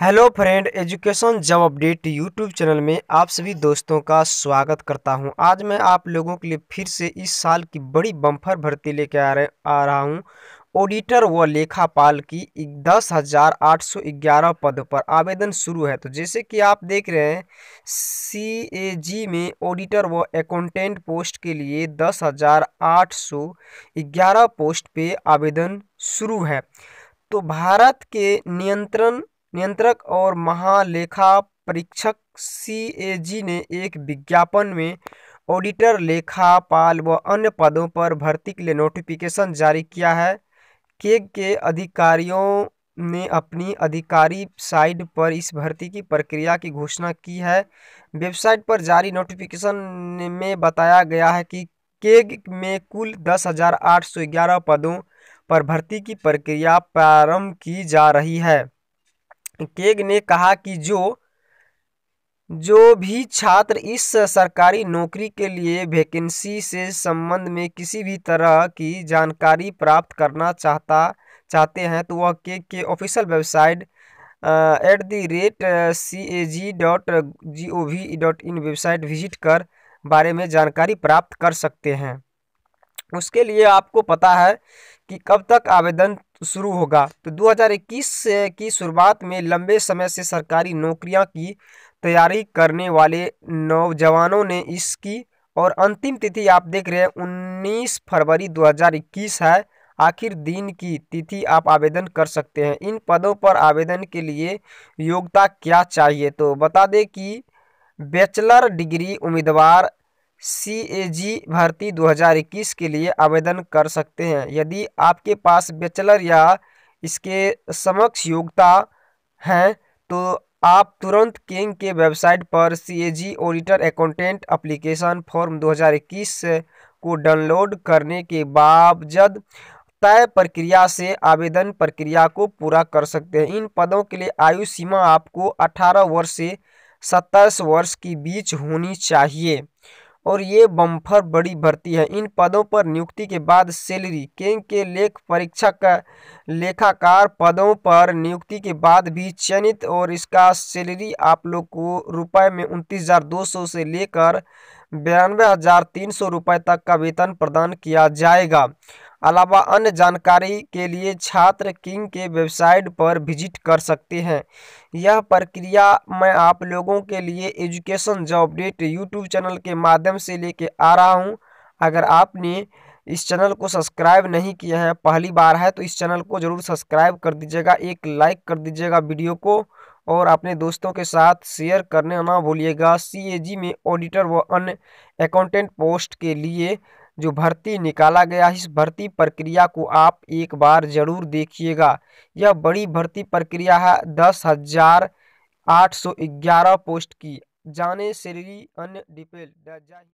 hello friend education job update YouTube channel में आप सभी दोस्तों का स्वागत करता हूं आज मैं आप लोगों के लिए फिर से इस साल की बड़ी बम्फर भर्ती लेके आ रहे आ रहा हूं ऑडिटर व लेखापाल की दस हज़ार आठ सौ ग्यारह पद पर आवेदन शुरू है तो जैसे कि आप देख रहे हैं सी ए जी में ऑडिटर व अकाउंटेंट पोस्ट के लिए दस हज़ार आठ सौ ग्यारह पोस्ट पे आवेदन शुरू है तो भारत के नियंत्रण नियंत्रक और महालेखा परीक्षक सीएजी ने एक विज्ञापन में ऑडिटर लेखापाल व अन्य पदों पर भर्ती के लिए नोटिफिकेशन जारी किया है केग के अधिकारियों ने अपनी अधिकारी साइट पर इस भर्ती की प्रक्रिया की घोषणा की है वेबसाइट पर जारी नोटिफिकेशन में बताया गया है कि केग में कुल दस हज़ार आठ सौ ग्यारह पदों पर भर्ती की प्रक्रिया प्रारंभ की जा रही है केग ने कहा कि जो जो भी छात्र इस सरकारी नौकरी के लिए वैकेंसी से संबंध में किसी भी तरह की जानकारी प्राप्त करना चाहता चाहते हैं तो वह केग के official website at the rate C A G dot G O V dot in website visit कर बारे में जानकारी प्राप्त कर सकते हैं उसके लिए आपको पता है कि कब तक आवेदन शुरू होगा तो 2021 से की शुरुआत में लंबे समय से सरकारी नौकरियां की तैयारी करने वाले नौजवानों ने इसकी और अंतिम तिथि आप देख रहे हैं उन्नीस फरवरी 2021 है आखिर दिन की तिथि आप आवेदन कर सकते हैं इन पदों पर आवेदन के लिए योग्यता क्या चाहिए तो बता दें कि बैचलर डिग्री उम्मीदवार सी ए जी भर्ती 2021 के लिए आवेदन कर सकते हैं यदि आपके पास बैचलर या इसके समक्ष योग्यता हैं तो आप तुरंत किंग के वेबसाइट पर C A G auditor accountant application form 2021 को डाउनलोड करने के बावजूद तय प्रक्रिया से आवेदन प्रक्रिया को पूरा कर सकते हैं इन पदों के लिए आयु सीमा आपको 18 वर्ष से 27 वर्ष के बीच होनी चाहिए और ये बम्फर बड़ी भर्ती है इन पदों पर नियुक्ति के बाद सैलरी केंग के लेख परीक्षक लेखाकार पदों पर नियुक्ति के बाद भी चयनित और इसका सैलरी आप लोग को रुपए में उनतीस हज़ार दो सौ से लेकर बयानवे हज़ार तीन सौ रुपये तक का वेतन प्रदान किया जाएगा अलावा अन्य जानकारी के लिए छात्र किंग के वेबसाइट पर विजिट कर सकते हैं यह प्रक्रिया मैं आप लोगों के लिए education job update YouTube channel के माध्यम से लेके आ रहा हूँ अगर आपने इस चैनल को सब्सक्राइब नहीं किया है पहली बार है तो इस चैनल को ज़रूर सब्सक्राइब कर दीजिएगा एक लाइक कर दीजिएगा वीडियो को और अपने दोस्तों के साथ शेयर करने ना भूलिएगा सीएजी में ऑडिटर व अन्य अकाउंटेंट पोस्ट के लिए जो भर्ती निकाला गया इस भर्ती प्रक्रिया को आप एक बार ज़रूर देखिएगा यह बड़ी भर्ती प्रक्रिया है दस हजार आठ सौ ग्यारह पोस्ट की जाने श्री अन्य डिपेल